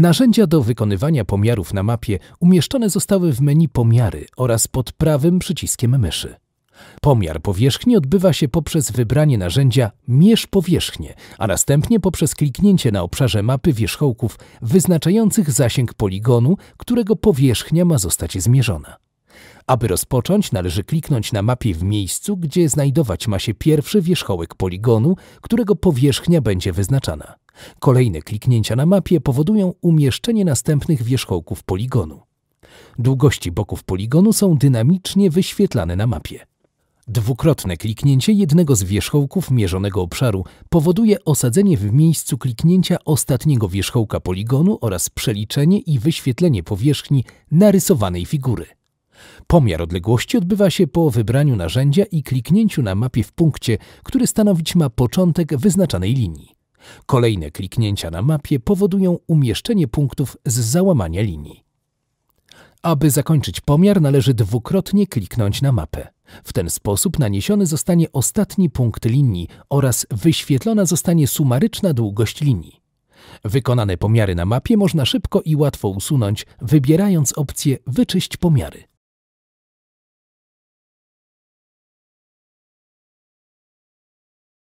Narzędzia do wykonywania pomiarów na mapie umieszczone zostały w menu Pomiary oraz pod prawym przyciskiem myszy. Pomiar powierzchni odbywa się poprzez wybranie narzędzia Mierz powierzchnię, a następnie poprzez kliknięcie na obszarze mapy wierzchołków wyznaczających zasięg poligonu, którego powierzchnia ma zostać zmierzona. Aby rozpocząć, należy kliknąć na mapie w miejscu, gdzie znajdować ma się pierwszy wierzchołek poligonu, którego powierzchnia będzie wyznaczana. Kolejne kliknięcia na mapie powodują umieszczenie następnych wierzchołków poligonu. Długości boków poligonu są dynamicznie wyświetlane na mapie. Dwukrotne kliknięcie jednego z wierzchołków mierzonego obszaru powoduje osadzenie w miejscu kliknięcia ostatniego wierzchołka poligonu oraz przeliczenie i wyświetlenie powierzchni narysowanej figury. Pomiar odległości odbywa się po wybraniu narzędzia i kliknięciu na mapie w punkcie, który stanowić ma początek wyznaczanej linii. Kolejne kliknięcia na mapie powodują umieszczenie punktów z załamania linii. Aby zakończyć pomiar należy dwukrotnie kliknąć na mapę. W ten sposób naniesiony zostanie ostatni punkt linii oraz wyświetlona zostanie sumaryczna długość linii. Wykonane pomiary na mapie można szybko i łatwo usunąć, wybierając opcję Wyczyść pomiary.